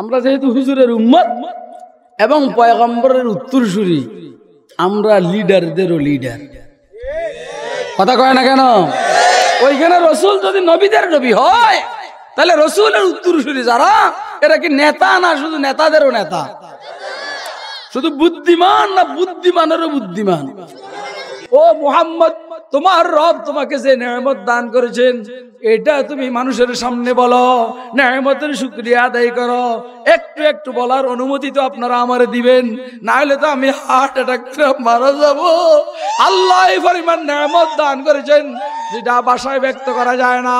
আমরা যেহেতু হুজুরের উম্মত এবং পয়গম্বরের উত্তরসূরি আমরা লিডারদেরও লিডার কথা কয় না কেন ওইখানে রসুল যদি নবীদের নবী হয় তাহলে রসুলের উত্তরসূরি যারা এরা কি নেতা না শুধু নেতাদেরও নেতা শুধু বুদ্ধিমান না বুদ্ধিমানেরও বুদ্ধিমান ও মোহাম্মদ তোমার রব তোমাকে যে নেমত দান করেছেন এটা তুমি মানুষের সামনে বলো ন্যায়মতের শুক্রিয়া আদায় করো একটু একটু বলার অনুমতি তো আপনারা আমার দিবেন না হলে তো আমি হার্ট অ্যাটাক মারা যাব আল্লাহ পরিমাণ ন্যায়মত দান করেছেন যেটা বাসায় ব্যক্ত করা যায় না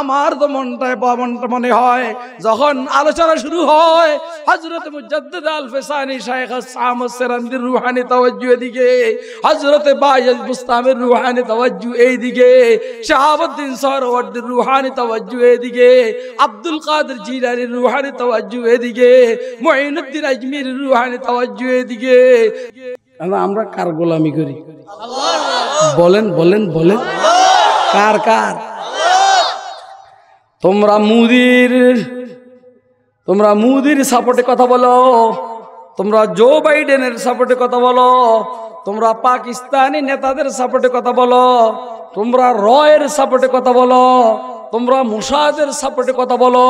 আমার তো মনটায় মনে হয় যখন আলোচনা শুরু হয় হজরত রুহানি তওয়াজ্জু এদিকে হজরত বুস্তামের রুহানি তওয়াজ্জু এইদিকে শাহাবুদ্দিন সরওয়ার আব্দুর রুহানি তাওয়াজ্জু এদিকে আব্দুল কাদের জিলানির রুহানি তাওয়াজ্জু এদিকে মঈনুদ্দিন আজমির রুহানি তাওয়াজ্জু এদিকে আমরা কার গোলামি করি বলেন বলেন বলেন কার কার তোমরা মুদির তোমরা মুদির সাপোর্টে কথা বলো তোমরা জো বাইডেনের সাপোর্টে কথা বলো তোমরা পাকিস্তানি নেতাদের সাপোর্টে কথা বলো তোমরা রয়ের সাপোর্টে কথা বলো তোমরা মুসাদের সাপোর্টে কথা বলো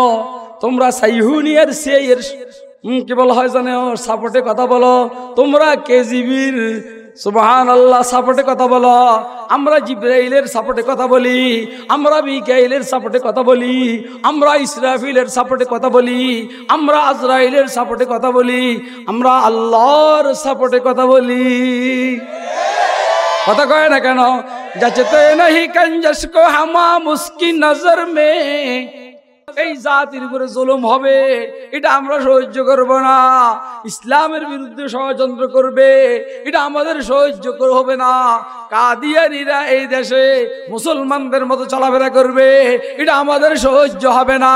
তোমরা সাইহুনিয়ার সিআইয়ের কি বলা হয় জানে সাপোর্টে কথা বলো তোমরা কেজিবির সুবাহান আল্লাহ সাপোর্টে কথা বলো আমরা জিব্রাইলের সাপোর্টে কথা বলি আমরা মিকাইলের সাপোর্টে কথা বলি আমরা ইসরাফিলের সাপোর্টে কথা বলি আমরা আজরাইলের সাপোর্টে কথা বলি আমরা আল্লাহর সাপোর্টে কথা বলি پتا نہ کہنا جچ تو نہیں کنجس کو ہما مسکی کی نظر میں এই জাতির উপরে জুলুম হবে এটা আমরা সহ্য করব না ইসলামের বিরুদ্ধে ষড়যন্ত্র করবে এটা আমাদের সহ্য হবে না কাদিয়ানিরা এই দেশে মুসলমানদের মতো চলাফেরা করবে এটা আমাদের সহ্য হবে না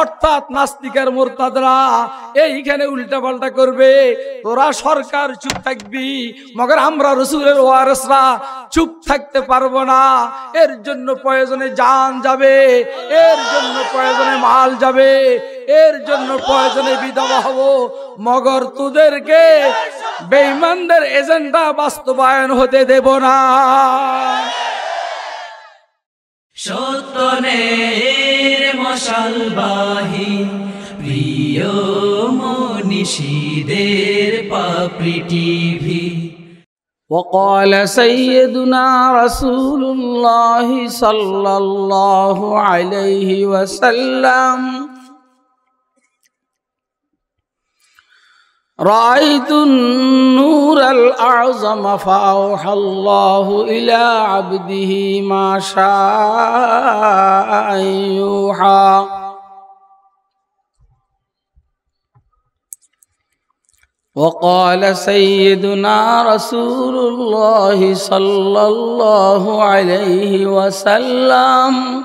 অর্থাৎ নাস্তিকার মোরতাদরা এইখানে উল্টাপাল্টা করবে তোরা সরকার চুপ থাকবি মগর আমরা রসুলের ওয়ারসরা চুপ থাকতে পারবো না এর জন্য প্রয়োজনে যান যাবে এর জন্য প্রয়োজনে জমানায় মাল যাবে এর জন্য প্রয়োজনে বিধবা হব মগর তোদেরকে বেঈমানদের এজেন্ডা বাস্তবায়ন হতে দেব না সত্যনের মশালবাহী প্রিয় মনীষীদের পাপড়ি টিভি وقال سيدنا رسول الله صلى الله عليه وسلم رأيت النور الأعظم فأوحى الله إلى عبده ما شاء أن يوحى وقال سيدنا رسول الله صلى الله عليه وسلم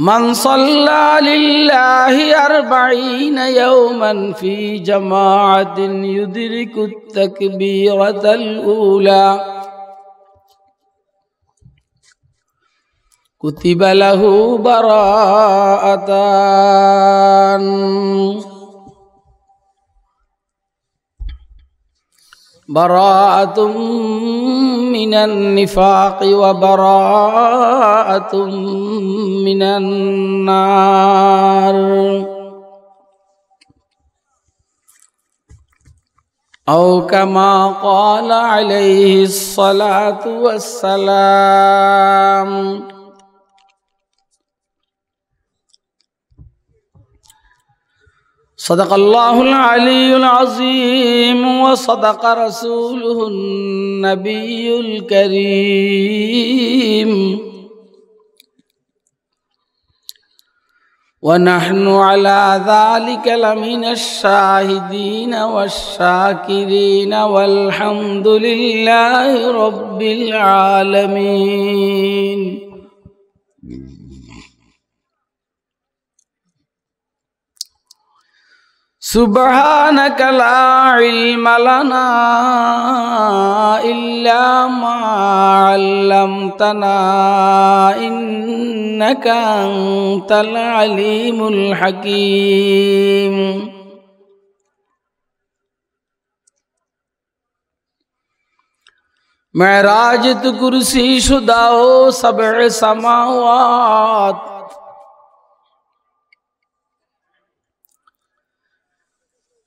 من صلى لله أربعين يوما في جماعة يدرك التكبيرة الأولى كتب له براءتان براءة من النفاق وبراءة من النار أو كما قال عليه الصلاة والسلام صدق الله العلي العظيم وصدق رسوله النبي الكريم ونحن على ذلك لمن الشاهدين والشاكرين والحمد لله رب العالمين سبحانك لا علم علم علم تنا ان تلا علی ملحکی میں راج ترسی شداؤ سبع سماوات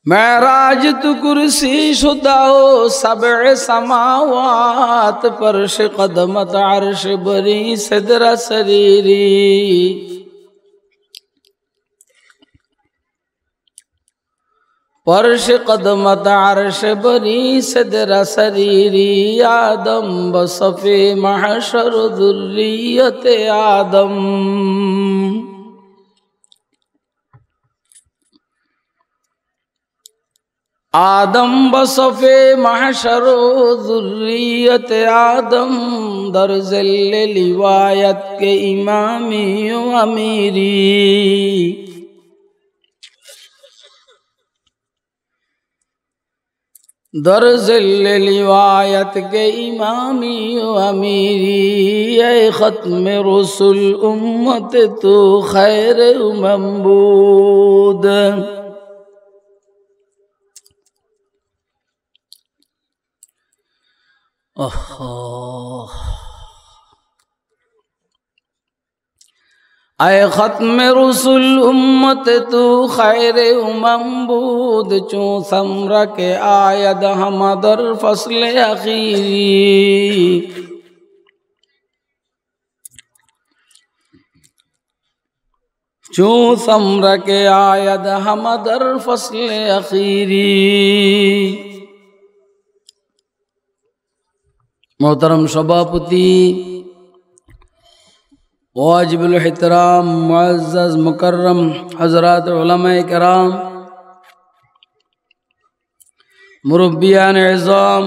معراج راج ترسی شداؤ سبع سماوات پرش قدمت عرش بری صدر سریری پرش قدمت عرش بری صدر سریری آدم بس محشر ذریت آدم تدم آدم بصف محشر و ذریت آدم در ذل لوایت کے امامی و امیری در ذل کے امامی و امیری اے ختم رسول امت تو خیر اے ختم رسول امت تو خیر امم بود چون سمر کے آید ہم در فصل اخیری چون سمر کے آید ہم در فصل اخیری মোহতারাম সভাপতি ওয়াজিবুল হেতরাম মুআজ মুকরম হজরত ওলামায় কেরাম মুরব্বিয়ান এজম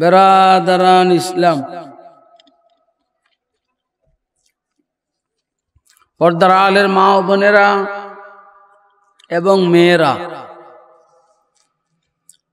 বেরাদারান ইসলাম পর্দার আলের মা বোনেরা এবং মেয়েরা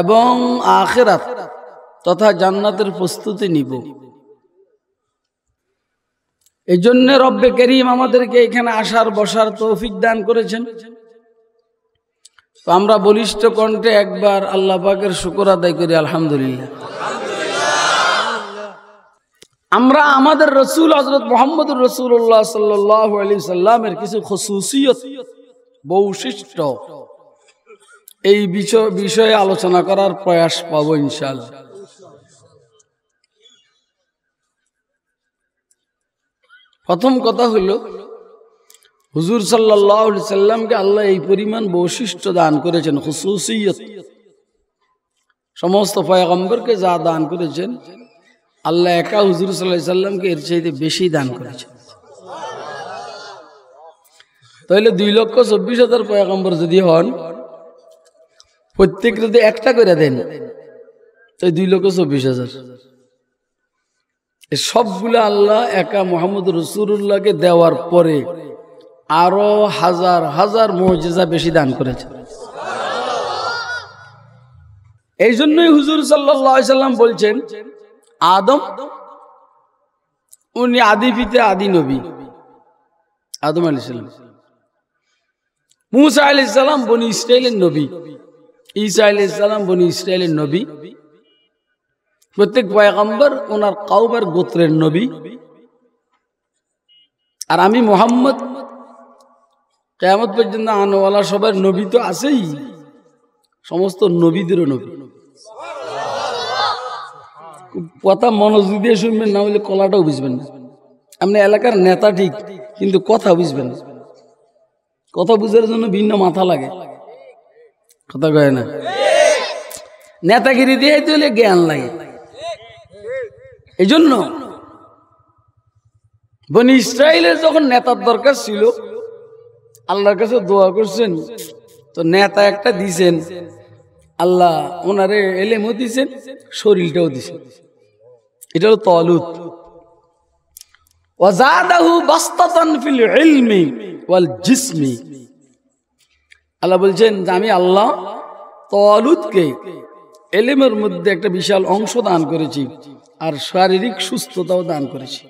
এবং আখেরাত তথা জান্নাতের প্রস্তুতি নিব এই জন্যে রব্বে করিম আমাদেরকে এখানে আসার বসার তৌফিক দান করেছেন তো আমরা বলিষ্ঠ কণ্ঠে একবার আল্লাহ পাকের শুকর আদায় করি আলহামদুলিল্লাহ আমরা আমাদের রসুল হজরত মোহাম্মদ রসুল্লাহ সাল্লাহ আলী সাল্লামের কিছু খসুসিয়ত বৈশিষ্ট্য এই বিষয় বিষয়ে আলোচনা করার প্রয়াস পাবো ইনশাল প্রথম কথা হইল হুজুর সাল্লি সাল্লামকে আল্লাহ এই পরিমাণ বৈশিষ্ট্য দান করেছেন হুসুসিয়ত সমস্ত পয়গম্বরকে যা দান করেছেন আল্লাহ একা হুজুর সাল্লাহ সাল্লামকে এর চাইতে বেশি দান করেছেন তাহলে দুই লক্ষ চব্বিশ হাজার পয়গম্বর যদি হন প্রত্যেক যদি একটা করে দেন তাই দুই লক্ষ চব্বিশ হাজার সবগুলো আল্লাহ একা মোহাম্মদ রসুরুল্লাহকে দেওয়ার পরে আরো হাজার হাজার মজিজা বেশি দান করেছে এই জন্যই হুজুর সাল্লাম বলছেন আদম উনি আদি পিতা আদি নবী আদম আলি সাল্লাম মুসা আলি সাল্লাম বনি ইসরায়েলের নবী ঈসা আলি ইসলাম বনি ইসরায়েলের নবী প্রত্যেক পয়গাম্বর ওনার কাউবার গোত্রের নবী আর আমি মোহাম্মদ কেয়ামত পর্যন্ত আনওয়ালা সবার নবী তো আছেই সমস্ত নবীদেরও নবী কথা মনোযোগ দিয়ে শুনবেন না হলে কলাটাও বুঝবেন না আপনি এলাকার নেতা ঠিক কিন্তু কথা বুঝবেন কথা বুঝার জন্য ভিন্ন মাথা লাগে কথা কয় না নেতাগিরি দিয়ে দিলে জ্ঞান লাগে এই জন্য বনি ইসরায়েলের যখন নেতার দরকার ছিল আল্লাহর কাছে দোয়া করছেন তো নেতা একটা দিছেন আল্লাহ ওনারে এলেমও দিছেন শরীরটাও দিছেন এটা হলো তলুত ওয়াজাদাহু বাস্তাতান ফিল ইলমি ওয়াল জিসমি আল্লাহ বলছেন যে আমি আল্লাহ তলুদকে এলেমের মধ্যে একটা বিশাল অংশ দান করেছি আর শারীরিক সুস্থতাও দান করেছি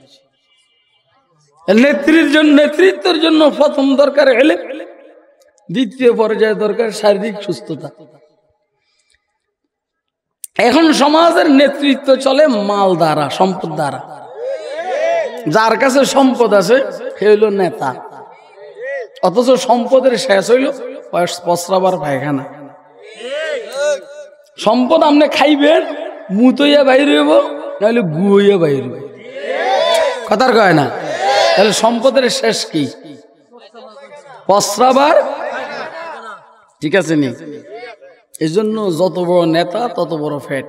নেত্রীর জন্য নেতৃত্বের জন্য প্রথম দরকার এলেম দ্বিতীয় পর্যায়ে দরকার শারীরিক সুস্থতা এখন সমাজের নেতৃত্ব চলে মাল দ্বারা সম্পদ দ্বারা যার কাছে সম্পদ আছে সে হইল নেতা অথচ সম্পদের শেষ হইল পশ্রাবার পায়খানা সম্পদ আপনি খাইবেন মুতইয়া বাইর হইব নাহলে গুইয়া বাইর হইব কথার কয় না তাহলে সম্পদের শেষ কি পশ্রাবার ঠিক আছে নি এজন্য যত বড় নেতা তত বড় ফ্যাট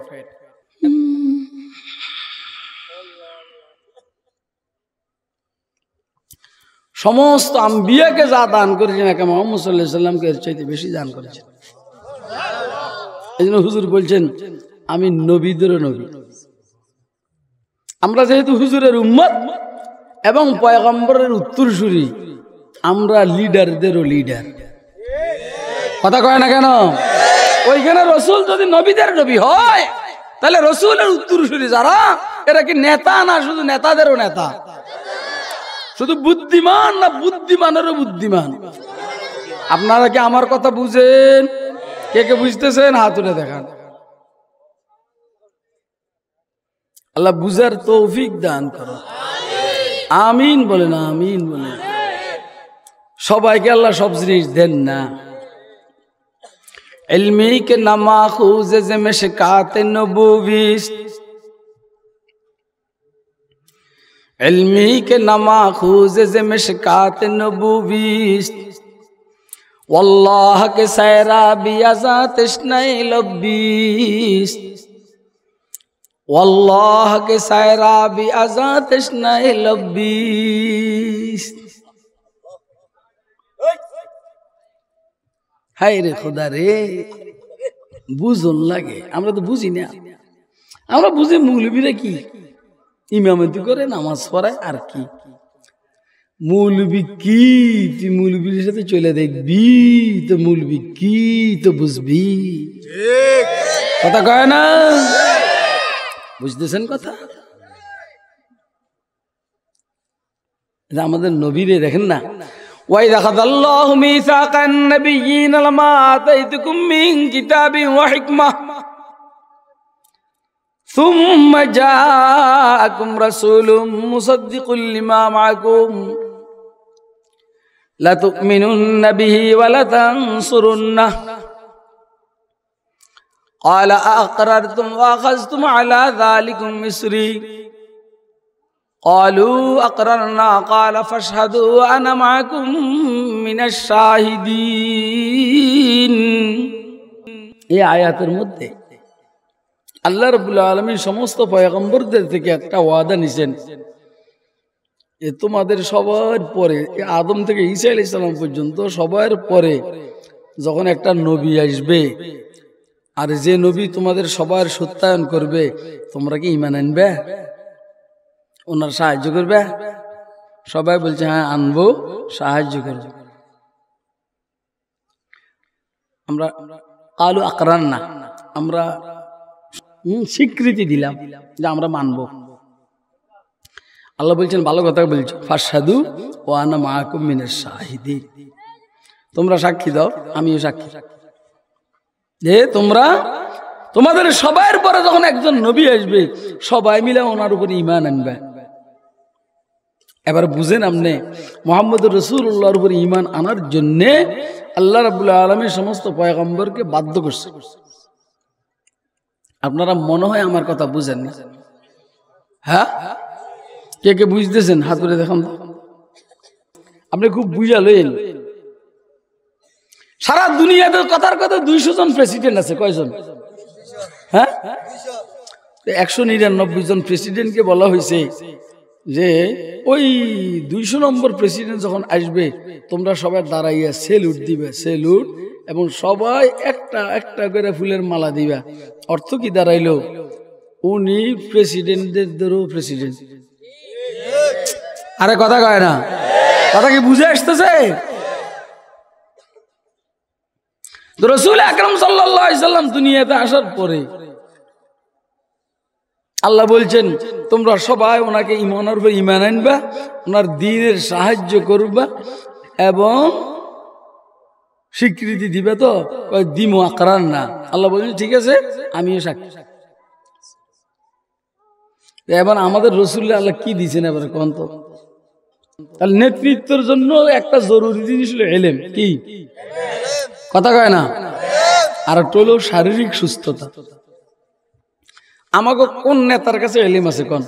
সমস্ত আম্বিয়াকে যা দান করেছেন একে মোহাম্মদ সাল্লাহ সাল্লামকে এর চাইতে বেশি দান করেছেন এই জন্য হুজুর বলছেন আমি নবীদেরও নবী আমরা যেহেতু হুজুরের উম্মত এবং পয়গম্বরের উত্তরসূরি আমরা লিডারদেরও লিডার কথা কয় না কেন ওইখানে রসুল যদি নবীদের নবী হয় তাহলে রসুলের উত্তরসূরি যারা এরা কি নেতা না শুধু নেতাদেরও নেতা শুধু বুদ্ধিমান না বুদ্ধিমানেরও বুদ্ধিমান আপনারা কি আমার কথা বুঝেন কে কে বুঝতেছেন হাত উঠে দেখান আল্লাহ বুঝার তৌফিক দান করো আমিন বলে না আমিন বলে সবাইকে আল্লাহ সব জিনিস দেন না علمی کے نما خوز میں شکات نبویست علمی کے نماخوز مشکات نبویست واللہ کے سیرابی ازا تشنئی لبیست واللہ کے سیرابی ازا تشنئی لبیست হায় রে খোদা রে বুঝন লাগে আমরা তো বুঝি না আমরা বুঝি মুগলিবিরা কি ইমামতি করে নামাজ পড়ায় আর কি মূল কি তুই মৌলবির সাথে চলে দেখবি তো মূল কি তো বুঝবি কথা কয় না বুঝতেছেন কথা আমাদের নবীরে দেখেন না ওয়াই দেখা ثم جاءكم رسول مصدق لما معكم لتؤمنن به ولتنصرنه قال أقررتم وأخذتم على ذلكم مصري قالوا أقررنا قال فاشهدوا وأنا معكم من الشاهدين এই آيات المدة আল্লাহ রবুল্লা আলমী সমস্ত পয়গম্বরদের থেকে একটা ওয়াদা নিছেন এ তোমাদের সবার পরে আদম থেকে ইসা আলি ইসলাম পর্যন্ত সবার পরে যখন একটা নবী আসবে আর যে নবী তোমাদের সবার সত্যায়ন করবে তোমরা কি ইমান আনবে ওনার সাহায্য করবে সবাই বলছে হ্যাঁ আনবো সাহায্য করব আমরা আলু আকরান না আমরা স্বীকৃতি দিলাম যে আমরা মানব আল্লাহ বলছেন ভালো কথা বলছো ফাসাদু ও আনা মাহকুমিনের সাহিদি তোমরা সাক্ষী দাও আমিও সাক্ষী যে তোমরা তোমাদের সবাই পরে যখন একজন নবী আসবে সবাই মিলে ওনার উপরে ইমান আনবে এবার বুঝেন আপনি মোহাম্মদ রসুল্লাহর উপরে ইমান আনার জন্যে আল্লাহ রাবুল্লাহ আলমের সমস্ত পয়গম্বরকে বাধ্য করছে আপনারা মনে হয় আমার কথা বুঝেন না হ্যাঁ কে কে বুঝতেছেন হাত করে দেখান আপনি খুব বুঝা লইল সারা দুনিয়াতে কথার কথা দুইশো জন প্রেসিডেন্ট আছে কয়জন হ্যাঁ একশো নিরানব্বই জন প্রেসিডেন্টকে বলা হয়েছে যে ওই দুইশো নম্বর প্রেসিডেন্ট যখন আসবে তোমরা সবাই দাঁড়াইয়া সেলুট দিবে সেলুট এবং সবাই একটা একটা করে ফুলের মালা দিবা অর্থ কি দাঁড়াইল উনি প্রেসিডেন্টদেরও প্রেসিডেন্ট আরে কথা কয় না কথা কি বুঝে আসতেছে রসুল আকরম সাল্লাম দুনিয়াতে আসার পরে আল্লাহ বলছেন তোমরা সবাই ওনাকে ইমানের উপর ইমান আনবা ওনার দিনের সাহায্য করবা এবং স্বীকৃতি দিবে তো দিম আকরান না আল্লাহ বলছেন ঠিক আছে আমিও সাক্ষী এবার আমাদের রসুল্লা আল্লাহ কি দিচ্ছেন এবার কন্ত তাহলে নেতৃত্বের জন্য একটা জরুরি জিনিস হলো এলেম কি কথা কয় না আর হলো শারীরিক সুস্থতা আমাকে কোন নেতার কাছে এলেম আছে কন্ত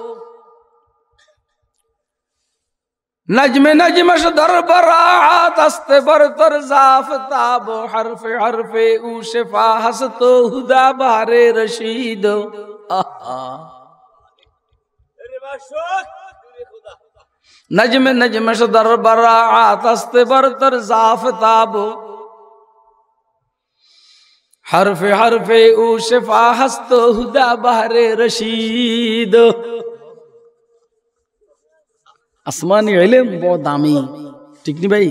نجم نجمش در برا دست بر در زافتاب و حرف حرف او شفا هست و هدا بار رشید نجم نجمش در برا دست بر در زافتاب حرف حرف او شفا هست و هدا بار رشید আসমানি এলেম বড় দামি ঠিক নি ভাই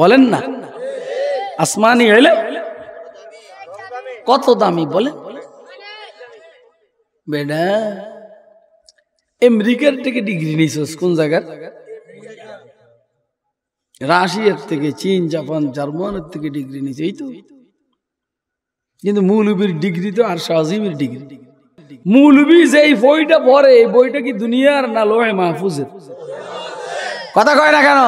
বলেন না আসমানি এলেম কত দামি বলেন বেডা আমেরিকার থেকে ডিগ্রি নিছস কোন জায়গার রাশিয়ার থেকে চীন জাপান জার্মানের থেকে ডিগ্রি নিয়েছে এই তো কিন্তু মৌলবীর ডিগ্রি তো আর শাহজিবির ডিগ্রি মৌলবি যে এই বইটা পড়ে এই বইটা কি দুনিয়ার না লোহে মাহফুজের কথা কয় না কেন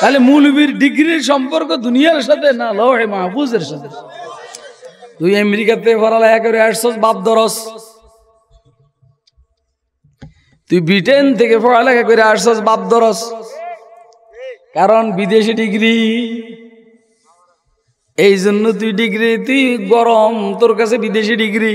তাহলে মূলবির ডিগ্রির সম্পর্ক দুনিয়ার সাথে না লোহে মাহফুজের সাথে তুই আমেরিকাতে পড়ালেখা করে আসছস বাপ দরস তুই ব্রিটেন থেকে পড়ালেখা করে আসছস বাপ দরস কারণ বিদেশি ডিগ্রি এই জন্য তুই ডিগ্রি তুই গরম তোর কাছে বিদেশি ডিগ্রি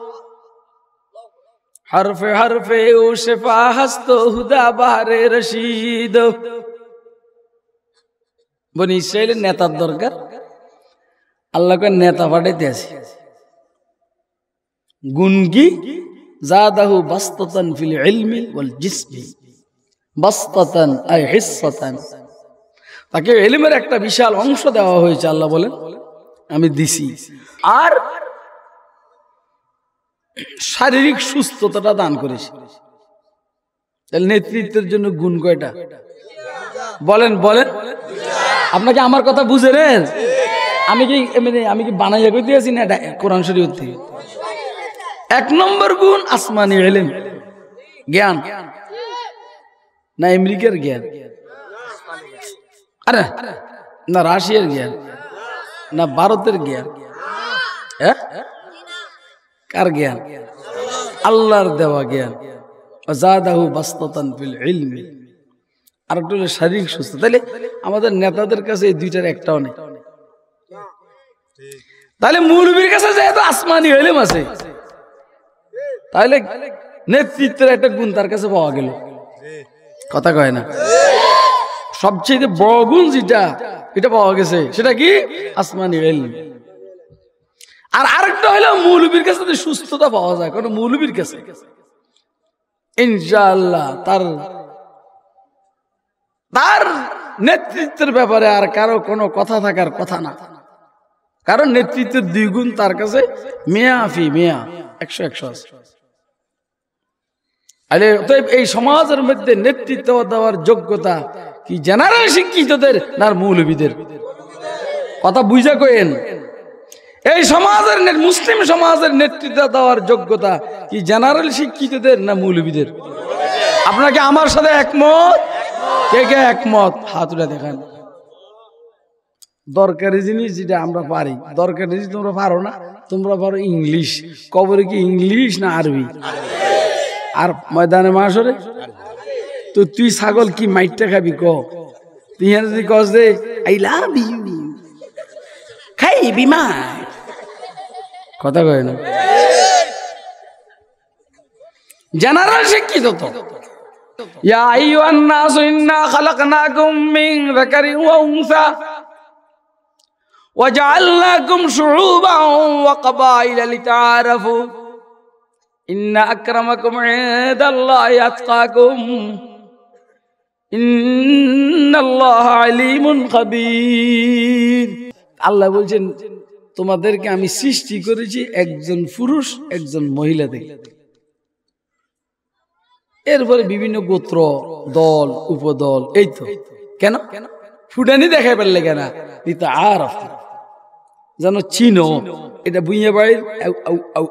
হরফে হরফে ও শেফা হস্ত হুদা বাহারে রশিদ বনি ইসরায়েলের নেতার দরকার আল্লাহকে নেতা পাঠাইতে আসি কি জাদাহু বাস্তাতান ফিল ইলমি ওয়াল জিসমি বাস্তাতান আই হিসসাতান তাকে ইলমের একটা বিশাল অংশ দেওয়া হয়েছে আল্লাহ বলেন আমি দিছি আর শারীরিক সুস্থতাটা দান করেছে তাহলে নেতৃত্বের জন্য গুণ কয়টা বলেন বলেন আপনাকে আমার কথা বুঝে রে আমি কি মানে আমি কি বানাইয়া করে দিয়েছি না কোরআন শরীফ থেকে এক নম্বর গুণ আসমানি এলেন জ্ঞান না আমেরিকার জ্ঞান আরে না রাশিয়ার জ্ঞান না ভারতের জ্ঞান হ্যাঁ কার জ্ঞান আল্লাহর দেওয়া জ্ঞান অজাদাহু বাস্ততান আর একটু হলো শারীরিক সুস্থ তাহলে আমাদের নেতাদের কাছে এই দুইটার একটাও নেই তাহলে মুরবির কাছে যেহেতু আসমানি হইলে আছে তাহলে নেতৃত্বের একটা গুণ তার কাছে পাওয়া গেল কথা কয় না সবচেয়ে বড় গুণ যেটা এটা পাওয়া গেছে সেটা কি আসমানি এলমি আর আরেকটা হলো মৌলবীর কাছে সুস্থতা পাওয়া যায় কারণ মৌলবীর কাছে তার তার নেতৃত্বের ব্যাপারে আর কারো কোনো কথা থাকার কথা না কারণ নেতৃত্বের দুই গুণ তার কাছে মেয়া ফি মেয়া একশো একশো আরে অতএব এই সমাজের মধ্যে নেতৃত্ব দেওয়ার যোগ্যতা কি জেনারেল শিক্ষিতদের না মৌলবীদের কথা বুঝা কেন এই সমাজের মুসলিম সমাজের নেতৃত্ব দেওয়ার যোগ্যতা কি জেনারেল শিক্ষিতদের না মৌলবীদের আপনাকে আমার সাথে একমত কে কে একমত হাতুরা দেখান দরকারি জিনিস যেটা আমরা পারি দরকারি জিনিস তোমরা পারো না তোমরা পারো ইংলিশ কবরে কি ইংলিশ না আরবি আর ময়দানে মাসরে তো তুই ছাগল কি মাইটটা খাবি ক তুই যদি কস দে আই লাভ ইউ খাই বিমা কথা কয় না জেনারেল শিক্ষিত তো ইয়া আইয়ুহান নাস ইন্না খালাকনাকুম মিন যাকারিন ওয়া উনসা وجعلناكم شعوبا وقبائل لتعارفوا إن أكرمكم عند الله يتقاكم إن الله عليم خبير আল্লাহ বলছেন তোমাদেরকে আমি সৃষ্টি করেছি একজন পুরুষ একজন মহিলা থেকে এরপরে বিভিন্ন গোত্র দল উপদল এই তো কেন ফুটানি দেখাই পারলে কেন আর যেন চিন এটা বুইয়া বাড়ির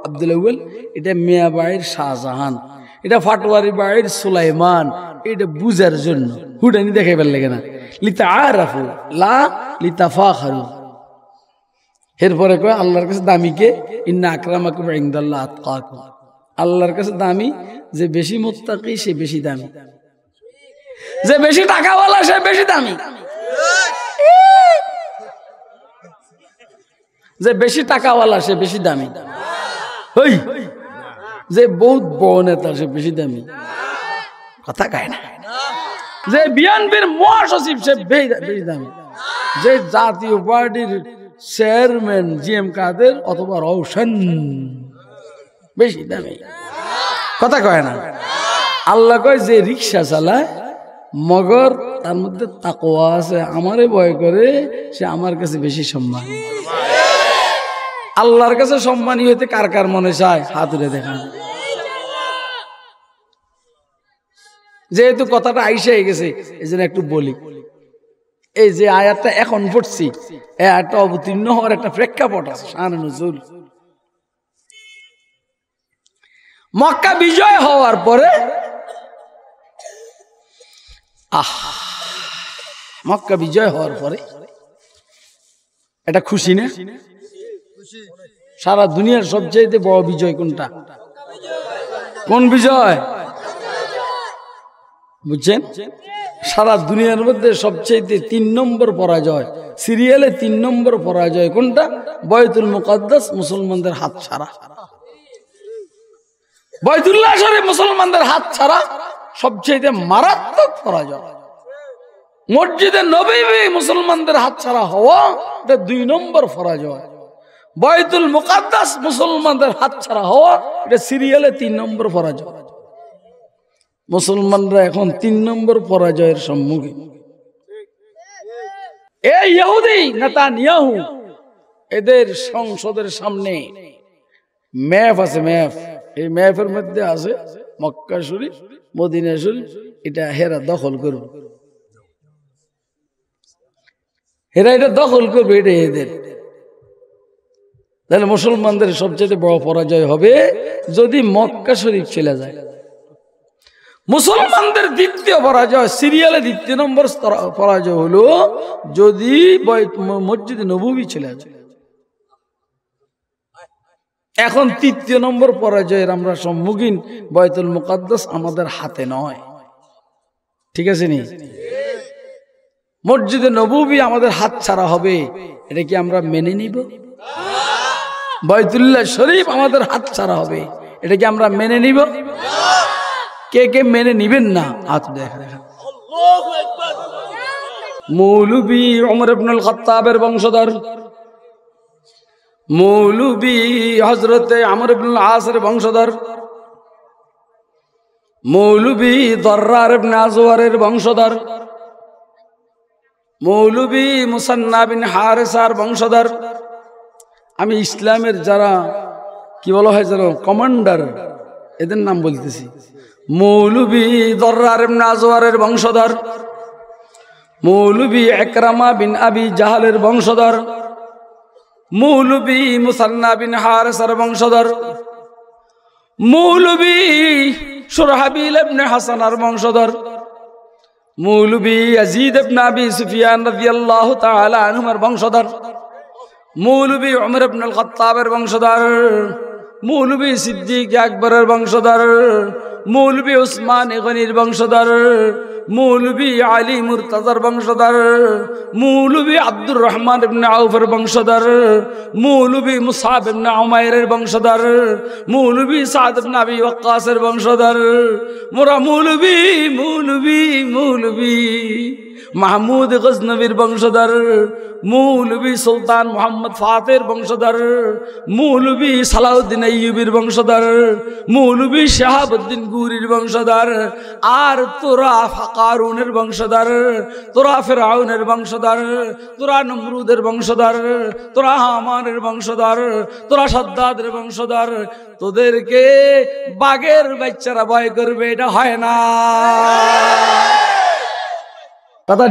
আব্দুল এটা মেয়া বাড়ির শাহজাহান এটা ফাটোয়ারি বাড়ির সুলাইমান এটা বুঝার জন্য হুডানি দেখাই পারলে কেনা লিতা আর লা লিতা ফা খারু এরপরে কয় আল্লাহর কাছে দামিকে ইন্না আকরামাকুম ইনদাল্লাহ আতকাকুম আল্লাহর কাছে দামি যে বেশি মুত্তাকি সে বেশি দামি যে বেশি টাকাওয়ালা সে বেশি দামি যে বেশি টাকাওয়ালা সে বেশি দামি ওই যে বহুত বড় নেতা সে বেশি দামি কথা কায় না যে বিএনপির মহাসচিব সে বেশি দামি যে জাতীয় পার্টির চেয়ারম্যান জি এম কাদের অথবা রওশন বেশি দামি কথা কয় না আল্লাহ কয় যে রিক্সা চালায় মগর তার মধ্যে তাকোয়া আছে আমারে ভয় করে সে আমার কাছে বেশি সম্মান আল্লাহর কাছে সম্মানী হইতে কার কার মনে চায় হাতুরে দেখান যেহেতু কথাটা আইসে গেছে এই জন্য একটু বলি এই যে আয়াতটা এখন পড়ছি আয়াতটা অবতীর্ণ হওয়ার একটা প্রেক্ষাপট আছে শাহ নজরুল মক্কা বিজয় হওয়ার পরে আহ মক্কা বিজয় হওয়ার পরে এটা খুশি না সারা দুনিয়ার সবচেয়ে বড় বিজয় কোনটা কোন বিজয় বুঝছেন সারা দুনিয়ার মধ্যে সবচেয়ে তিন নম্বর পরাজয় সিরিয়ালে তিন নম্বর পরাজয় কোনটা বয়তুল মুকদ্দাস মুসলমানদের হাত ছাড়া বয়তুল্লাহ শরীফ মুসলমানদের হাত ছাড়া সবচেয়ে মারাত্মক পরাজয় মসজিদে নবী মুসলমানদের হাত ছাড়া হওয়া এটা দুই নম্বর পরাজয় বয়তুল মুকাদ্দাস মুসলমানদের হাত ছাড়া হওয়া এটা সিরিয়ালে তিন নম্বর পরাজয় মুসলমানরা এখন তিন নম্বর পরাজয়ের সম্মুখীন এদের সংসদের সামনে ম্যাপ আছে এই মধ্যে আছে মক্কা শরীফ মদিনা শরীফ এটা হেরা দখল করবে হেরা এটা দখল করবে এটা এদের তাহলে মুসলমানদের সবচেয়ে বড় পরাজয় হবে যদি মক্কা শরীফ ছেলে যায় মুসলমানদের দ্বিতীয় পরাজয় সিরিয়ালে দ্বিতীয় নম্বর পরাজয় হলো যদি মসজিদ নবী চলে এখন তৃতীয় নম্বর পরাজয়ের আমরা সম্মুখীন বয়তুল মুকাদ্দাস আমাদের হাতে নয় ঠিক আছে নি মসজিদে নবুবি আমাদের হাত ছাড়া হবে এটা কি আমরা মেনে নিব বয়তুল্লাহ শরীফ আমাদের হাত ছাড়া হবে এটা কি আমরা মেনে নিব কে কে মেনে নিবেন না হাত দেখা দেখা মৌলবি অমর আব্দুল খতাবের বংশধর মৌলবি হজরতে আমর আব্দুল আসের বংশধর মৌলবি দর্রার নাজওয়ারের বংশধর মৌলবি মুসান্না বিন হারেসার বংশধর আমি ইসলামের যারা কি বলা হয় যেন কমান্ডার এদের নাম বলতেছি মৌলবি দর্রার নাজওয়ারের বংশধর মৌলবি একরামা বিন আবি জাহালের বংশধর মৌলবি মুসান্না বিন হারসার বংশধর মৌলবি সুরহাবিল ইবনে হাসানার বংশধর মৌলবি আজিদ ইবনে আবি সুফিয়ান রাদিয়াল্লাহু তাআলা আনহুর বংশধর মৌলবি উমর ইবনে আল খাত্তাবের বংশধর মৌলবি সিদ্দিক আকবরের বংশধর মৌলবী উসমান এগনির বংশধর মৌলবী আলী মুরতাজার বংশধর মৌলবী আব্দুর রহমান ইবনে আউফের বংশধর মৌলবী মুসাব ইবনে উমাইরের বংশধর মৌলবী সাদ ইবনে আবি ওয়াক্কাসের বংশধর মোরা মৌলবী মৌলবী মৌলবী মাহমুদ গজনবীর বংশধর মৌলবী সুলতান মোহাম্মদ ফাতের বংশধর মৌলবী সালাউদ্দিন আইয়ুবির বংশধর মৌলবী শাহাবুদ্দিন গুরির বংশধর আর তোরা ফাকারুনের বংশধর তোরা ফেরাউনের বংশধর তোরা নমরুদের বংশধর তোরা হামানের বংশধর তোরা সাদ্দাদের বংশধর তোদেরকে বাঘের বাচ্চারা ভয় করবে এটা হয় না پتا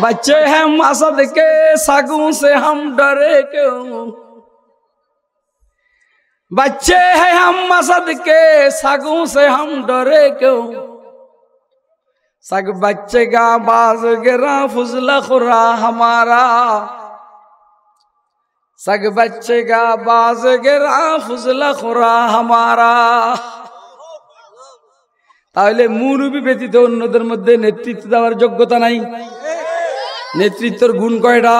بچے ہیں مسد کے ساگوں سے ہم ڈرے کیوں بچے ہیں ہم مسد کے ساگوں سے ہم ڈرے کیوں سگ بچے کا باز گرا فضل خورا ہمارا سگ بچے گا باز گرا فضل خورا ہمارا তাহলে মুরুবি ব্যতীত অন্যদের মধ্যে নেতৃত্ব দেওয়ার যোগ্যতা নাই নেতৃত্বর গুণ কয়টা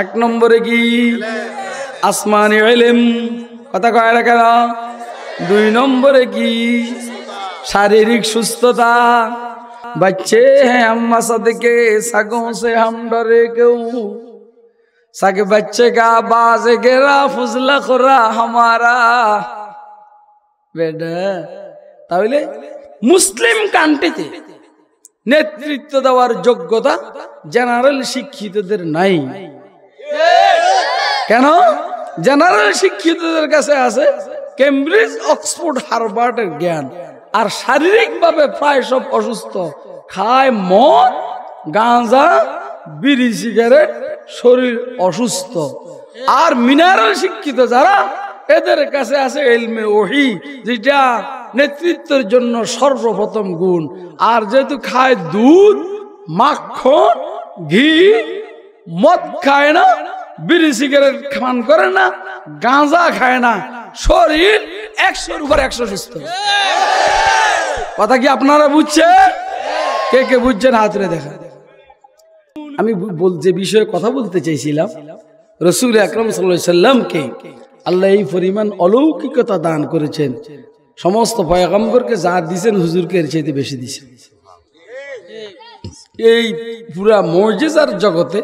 এক নম্বরে কি আসমান এলেম কথা কয়টা কেন দুই নম্বরে কি শারীরিক সুস্থতা বাচ্চে হ্যাঁ আম্মা সাথে সাগো সে হাম ডরে কেউ সাকে বাচ্চে কা বাজে গেরা ফুজলা খোরা হামারা বেটা তাহলে মুসলিম কান্ট্রিতে নেতৃত্ব দেওয়ার যোগ্যতা জেনারেল শিক্ষিতদের নাই কেন জেনারেল শিক্ষিতদের কাছে আছে কেমব্রিজ অক্সফোর্ড এর জ্ঞান আর শারীরিকভাবে প্রায় সব অসুস্থ খায় মদ গাঁজা বিড়ি সিগারেট শরীর অসুস্থ আর মিনারেল শিক্ষিত যারা এদের কাছে আছে এলমে ওহি যেটা নেতৃত্বের জন্য সর্বপ্রথম গুণ আর যেহেতু খায় দুধ মাখন ঘি মদ খায় না বিড়ি সিগারেট খান করে না গাঁজা খায় না শরীর একশোর উপর একশো সুস্থ কথা কি আপনারা বুঝছেন কে কে বুঝছেন হাতরে দেখা আমি যে বিষয়ে কথা বলতে চাইছিলাম রসুল আকরম সাল্লামকে আল্লাহ এই পরিমাণ অলৌকিকতা দান করেছেন সমস্ত পয়গম্বরকে যা দিছেন হুজুরকে এর চাইতে বেশি দিছেন এই পুরা মজেজার জগতে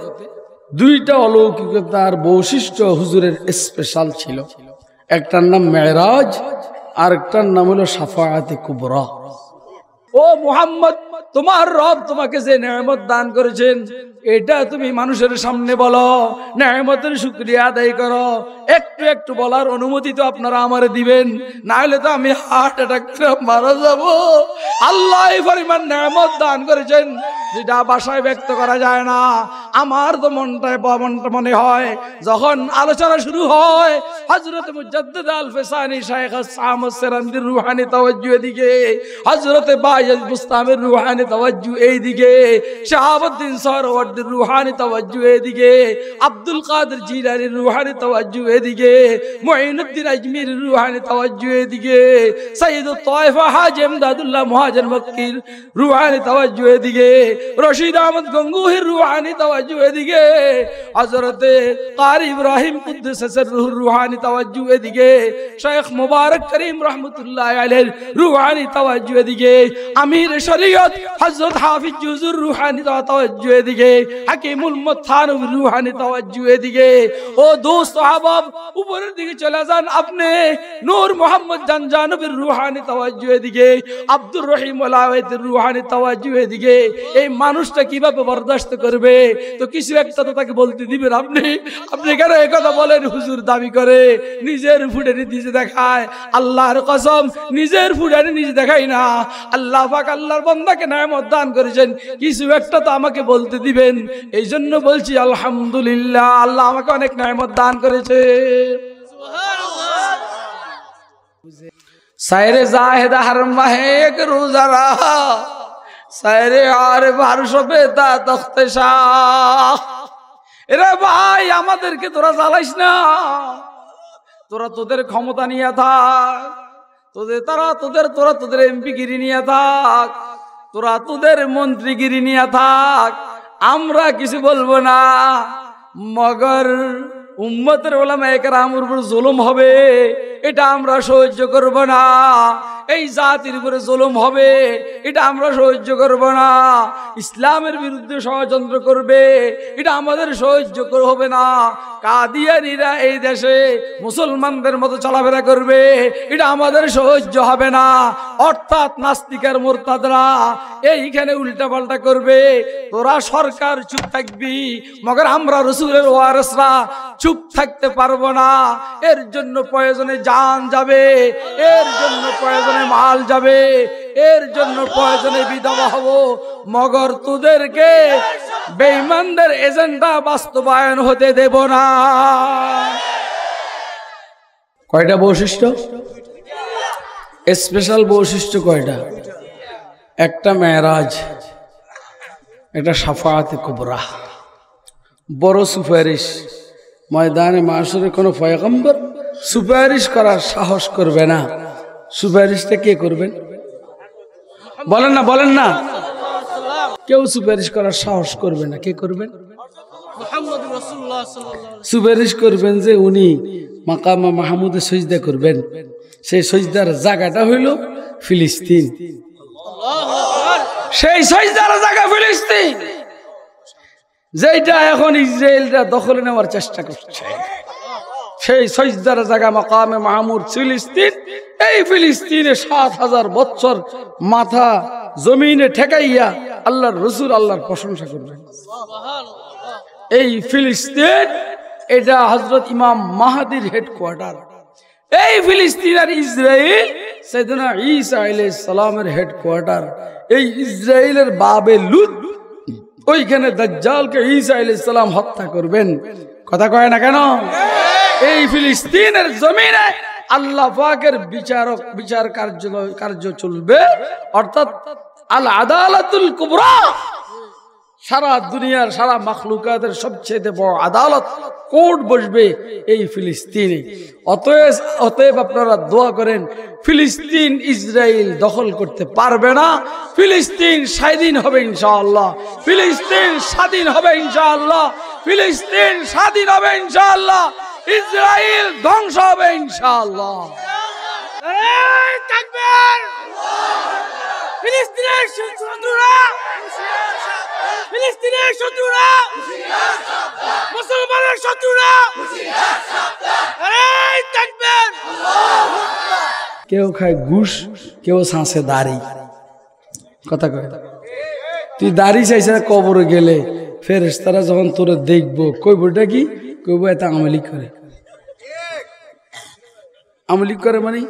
দুইটা অলৌকিকতার বৈশিষ্ট্য হুজুরের স্পেশাল ছিল একটার নাম মেরাজ আর একটার নাম হলো সাফায়াতে কুবরা ও মোহাম্মদ তোমার রব তোমাকে যে নেয়ামত দান করেছেন এটা তুমি মানুষের সামনে বলো ন্যায়মতের শুক্রিয়া আদায় করো একটু একটু বলার অনুমতি তো আপনারা আমারে দিবেন না হলে তো আমি হার্ট অ্যাটাক মারা যাব আল্লাহ পরিমাণ ন্যায়মত দান করেছেন যেটা বাসায় ব্যক্ত করা যায় না আমার তো মনটায় মনে হয় যখন আলোচনা শুরু হয় হজরত মুজাদ্দ আল ফেসানি শাহেখ সামসেরান্দির রুহানি তওয়াজ্জু এদিকে হজরত বায়াজ মুস্তামের রুহানি তওয়াজ্জু এইদিকে শাহাবুদ্দিন সরওয়ার عبد الروحاني توجه ديجي عبد القادر جيلاني الروحاني توجه ديجي معين الدين أجمير الروحاني توجه ديجي سيد الطائفة حاج امداد الله مهاجر مكير روحاني توجه ديجي رشيد أحمد غنغوه الروحاني توجه ديجي حضرت قاري إبراهيم قدس سره الروحاني توجه ديجي شيخ مبارك كريم رحمة الله عليه روحاني توجه ديجي أمير شريعت حضرت حافظ جوز الروحاني توجه ديجي হাকিমুল মোথানুম রুহানি তাওয়াজ্জু এদিকে ও দোস্ত সাহাবাব উপরের দিকে চলে যান আপনি নূর মোহাম্মদ জানজানবির রুহানি তাওয়াজ্জু এদিকে আব্দুর রহিম ওলাওয়েদের রুহানি তাওয়াজ্জু এদিকে এই মানুষটা কিভাবে বরদাস্ত করবে তো কিছু একটা তো তাকে বলতে দিবেন আপনি আপনি কেন কথা বলেন হুজুর দাবি করে নিজের ফুটানি নিজে দেখায় আল্লাহর কসম নিজের ফুটানি নিজে দেখাই না আল্লাহ পাক আল্লাহর বন্দাকে নামত দান করেছেন কিছু একটা তো আমাকে বলতে দিবেন দিবেন এই জন্য বলছি আলহামদুলিল্লাহ আল্লাহ আমাকে অনেক নয়মত দান করেছে ভাই আমাদেরকে তোরা না তোরা তোদের ক্ষমতা নিয়ে থাক তোদের তারা তোদের তোরা তোদের এমপি গিরি নিয়ে থাক তোরা তোদের মন্ত্রীগিরি নিয়ে থাক আমরা কিছু বলবো না মগর উম্মতের ওলামা একরামের উপর জুলুম হবে এটা আমরা সহ্য করব না এই জাতির উপরে জুলুম হবে এটা আমরা সহ্য করব না ইসলামের বিরুদ্ধে ষড়যন্ত্র করবে এটা আমাদের সহ্য হবে না কাদিয়ানিরা এই দেশে মুসলমানদের মতো চলাফেরা করবে এটা আমাদের সহ্য হবে না অর্থাৎ নাস্তিকার মোরতাদরা এইখানে উল্টাপাল্টা করবে তোরা সরকার চুপ থাকবি মগর আমরা রসুলের ওয়ারসরা চুপ থাকতে পারবো না এর জন্য প্রয়োজনে যা প্রাণ যাবে এর জন্য প্রয়োজনে মাল যাবে এর জন্য প্রয়োজনে বিধবা হব মগর তোদেরকে বেইমানদের এজেন্ডা বাস্তবায়ন হতে দেব না কয়টা বৈশিষ্ট্য স্পেশাল বৈশিষ্ট্য কয়টা একটা মেয়েরাজ এটা সাফাতে কুবরা বড় সুপারিশ ময়দানে মাসুরে কোনো ফয়গম্বর সুপারিশ করার সাহস করবে না সুপারিশটা কে করবেন বলেন না বলেন না কেউ সুপারিশ করার সাহস করবে না কে করবেন সুপারিশ করবেন যে উনি মাকামা মাহমুদে সজদা করবেন সেই সজদার জায়গাটা হইল ফিলিস্তিন সেই সজদার জায়গা ফিলিস্তিন যেটা এখন ইসরায়েলরা দখলে নেওয়ার চেষ্টা করছে সেই সজদার জায়গা মকামে মাহমুদ ফিলিস্তিন এই ফিলিস্তিনে সাত হাজার বছর মাথা জমিনে ঠেকাইয়া আল্লাহর রসুল আল্লাহর প্রশংসা করবেন এই ফিলিস্তিন এটা হজরত ইমাম মাহাদির হেডকোয়ার্টার এই ফিলিস্তিন আর ইসরায়েল সেদিনা ইসা সালামের হেডকোয়ার্টার এই ইসরায়েলের বাবে লুত ওইখানে দাজ্জালকে ইসা আলাইসালাম হত্যা করবেন কথা কয় না কেন এই ফিলিস্তিনের জমিনে আল্লাহ পাকের বিচারক বিচার কার্য কার্য চলবে অর্থাৎ আল আদালতুল কুবরা সারা দুনিয়ার সারা মখলুকাতের সবচেয়ে বড় আদালত কোর্ট বসবে এই ফিলিস্তিনে অতএব অতএব আপনারা দোয়া করেন ফিলিস্তিন ইসরায়েল দখল করতে পারবে না ফিলিস্তিন স্বাধীন হবে ইনশাআল্লাহ ফিলিস্তিন স্বাধীন হবে ইনশাআল্লাহ ফিলিস্তিন স্বাধীন হবে ইনশাআল্লাহ ইসরায়েল ধ্বংস হবে ইনশাআল্লাহ মুসলমানের শত্রুরা কেউ খায় ঘুষ কেউ শাঁসে দাড়ি কথা কয় তুই দাড়ি চাইছে কবরে গেলে ফেরেস তারা যখন তোরা দেখবো কই কইবটা কি কইব এটা আমলি করে আমলি করে মানে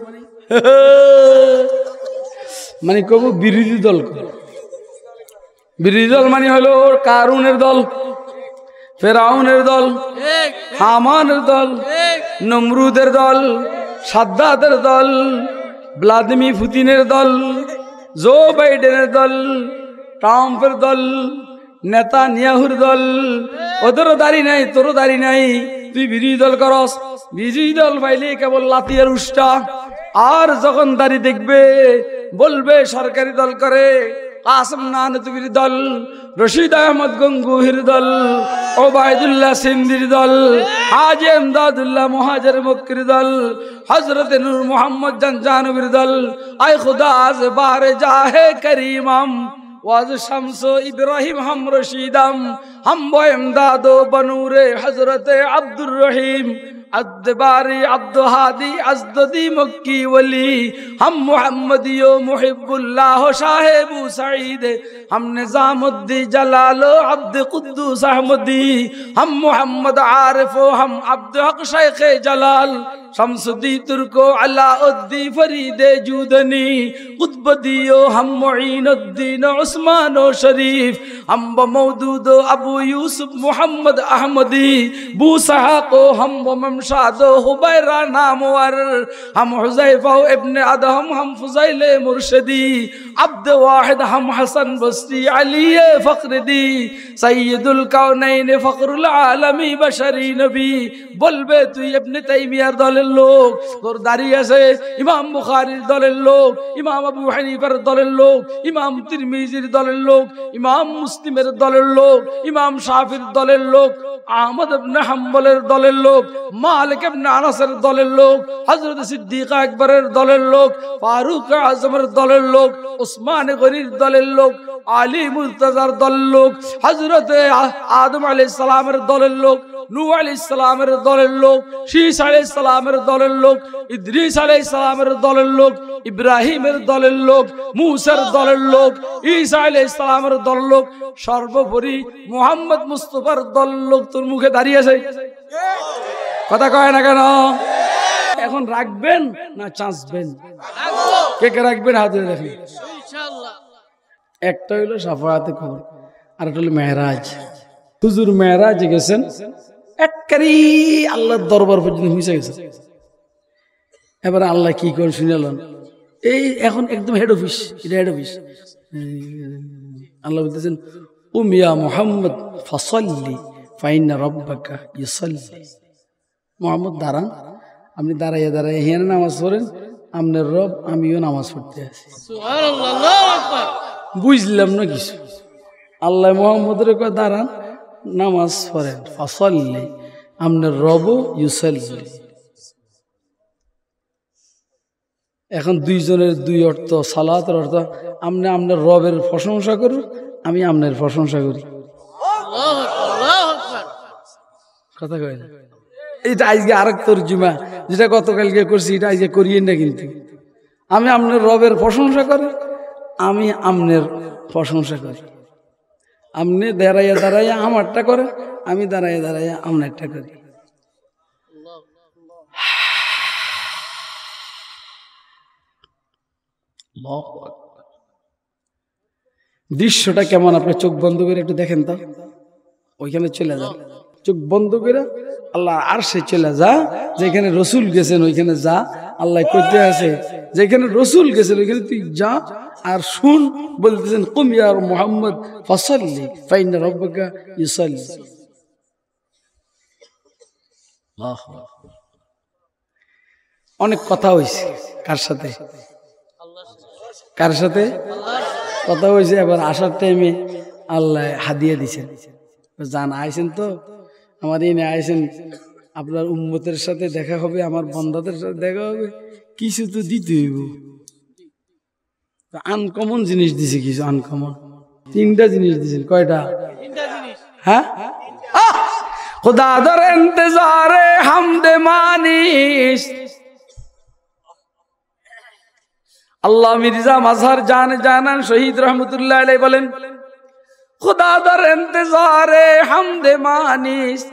মানে কব বিরোধী দল করে বিরোধী দল মানে হলো কারুনের দল ফেরাউনের দল হামানের দল নমরুদের দল সাদ্দাতের দল ভ্লাদিমির পুতিনের দল জো বাইডেনের দল ট্রাম্পের দল নেতা নিয়াহুর দল ওদেরও দাড়ি নাই তোরও দাড়ি নাই তুই বিজয়ী দল করস বিজয়ী দল পাইলে কেবল লাতিয়ার উষ্টা আর যখন দাড়ি দেখবে বলবে সরকারি দল করে কাসম নানতুবির দল রশিদ আহমদ গঙ্গুহির দল ওবায়দুল্লাহ সিন্দির দল হাজি আমদাদুল্লাহ মহাজের মক্কির দল হজরত নূর মোহাম্মদ জানজানবির দল আয় খুদাস বারে জাহে করিমাম আব্দুর রহিম ادباری عبدالحادی ازددی مکی ولی ہم محمدی و محب اللہ شاہ بو سعید ہم نظام الدی جلال و عبد قدوس احمدی ہم محمد عارف و ہم عبدالحق شیخ جلال شمس دی ترکو علا ادی فرید جودنی قطب دیو ہم معین الدین عثمان و شریف ہم بمودود مودود ابو یوسف محمد احمدی بو سحاقو ہم با বলবে তুই ইবনে তাইমিয়ার দলের লোক তোর দাড়ি আছে ইমাম বুখারির দলের লোক ইমাম আবু হানিফার দলের লোক ইমাম তিরমিজির দলের লোক ইমাম মুসলিমের দলের লোক ইমাম শাফির দলের লোক আহমদ হাম্বলের দলের লোক মা مالك ابن عناصر دل اللوك حضرت صدیق اكبر دل اللوك فاروق عظم دل اللوك عثمان غریر دل اللوك علی ملتظر دل اللوك حضرت آدم علی السلام دل اللوك نو علی السلام دل اللوك شیس علی السلام دل اللوك ادریس علی السلام دل اللوك ابراهیم دل اللوك موسر دل اللوك عیسى علی السلام دل اللوك شرب فری محمد مصطفر دل اللوك تر موخه داری اسے Yeah! কথা কয় না কেন এখন রাখবেন না চাঁচবেন কে কে রাখবেন হাতে দেখেন একটা হইলো সাফাতে খবর আর একটা হলো মেহরাজ হুজুর মেহরাজ গেছেন এককারি আল্লাহর দরবার পর্যন্ত হুঁচে গেছেন এবার আল্লাহ কি করে শুনালেন এই এখন একদম হেড অফিস এটা হেড অফিস আল্লাহ বলতেছেন উমিয়া মোহাম্মদ ফসল্লি ফাইনা রব্বাকা ইসল্লি মোহাম্মদ দাঁড়ান আপনি দাঁড়াইয়া দাঁড়াইয়া হিয়ানে নামাজ পড়েন আপনার রব আমিও নামাজ পড়তে আছি বুঝলাম না কিছু আল্লাহ মোহাম্মদের কয় দাঁড়ান নামাজ পড়েন ফসল্লি আপনার রব ইউসাল এখন দুইজনের দুই অর্থ সালাতের অর্থ আপনি আপনার রবের প্রশংসা করুন আমি আপনার প্রশংসা করি কথা কয় এটা আজকে আর এক তর্জিমা যেটা গতকালকে করছি এটা আজকে করিয়েন না কিন্তু আমি আপনার রবের প্রশংসা করি আমি আপনার প্রশংসা করি আপনি দাঁড়াইয়া দাঁড়াইয়া আমারটা করে আমি দাঁড়াইয়া দাঁড়াইয়া আপনারটা করি দৃশ্যটা কেমন আপনার চোখ বন্ধ করে একটু দেখেন তো ওইখানে চলে যান চোখ বন্ধ করে আল্লাহ আর সে চলে যা যেখানে রসুল গেছেন ওইখানে যা আল্লাহ করতে আছে যেখানে রসুল গেছেন ওইখানে তুই যা আর শুন বলতেছেন কুমিয়ার মোহাম্মদ ফসল্লি ফাইনাল অনেক কথা হয়েছে কার সাথে কার সাথে কথা হয়েছে এবার আসার টাইমে আল্লাহ হাদিয়া দিছেন জানা আইছেন তো আমার এনে আইসেন আপনার উম্মতের সাথে দেখা হবে আমার বন্ধাদের সাথে দেখা হবে কিছু তো দিতে হইব আনকমন জিনিস দিছে কিছু আনকমন তিনটা জিনিস দিছেন কয়টা হ্যাঁ আল্লাহ মির্জা মাঝহার জান জানান শহীদ রহমতুল্লাহ বলেন বলেন خدا در انتظار حمد مانیس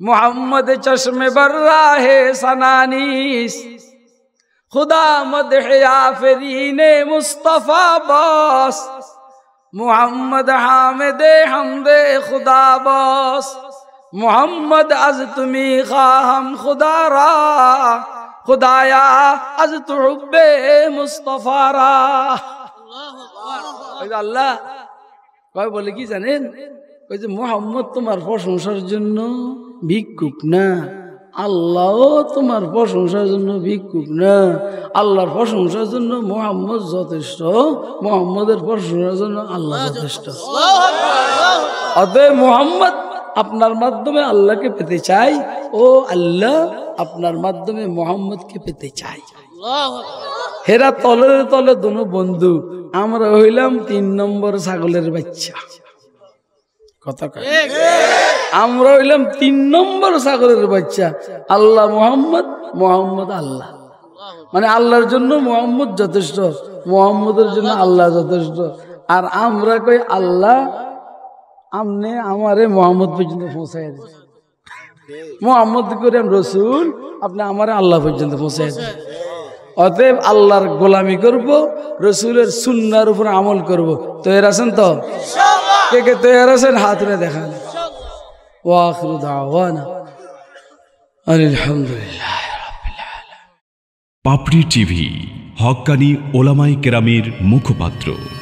محمد چشم بر راہ سنانیس خدا مدح آفرین مصطفیٰ باس محمد حامد حمد خدا باس محمد از تمی خواہم خدا را خدا یا از مصطفیٰ را اللہ কয় বলে কি জানেন ওই যে মোহাম্মদ তোমার প্রশংসার জন্য ভিক্ষুক না আল্লাহ তোমার প্রশংসার জন্য ভিক্ষুক না আল্লাহর প্রশংসার জন্য মোহাম্মদ যথেষ্ট মোহাম্মদের প্রশংসার জন্য আল্লাহ যথেষ্ট অতএব মোহাম্মদ আপনার মাধ্যমে আল্লাহকে পেতে চাই ও আল্লাহ আপনার মাধ্যমে মোহাম্মদকে পেতে চাই হেরা তলে তলে দুনো বন্ধু আমরা হইলাম তিন নম্বর ছাগলের বাচ্চা কথা আমরা হইলাম তিন নম্বর ছাগলের বাচ্চা আল্লাহ মোহাম্মদ মোহাম্মদ আল্লাহ মানে আল্লাহর জন্য মোহাম্মদ যথেষ্ট মোহাম্মদের জন্য আল্লাহ যথেষ্ট আর আমরা কই আল্লাহ আমনে আমারে মোহাম্মদ পর্যন্ত পৌঁছাই দেন মোহাম্মদ করেন রসুল আপনি আমারে আল্লাহ পর্যন্ত পৌঁছাই দেন অতএব আল্লাহর গোলামি করব রসুলের সুন্নার উপর আমল করব তৈর আছেন তো কে কে তৈর আছেন হাত রে দেখান পাপড়ি টিভি হকানি ওলামাই কেরামের মুখপাত্র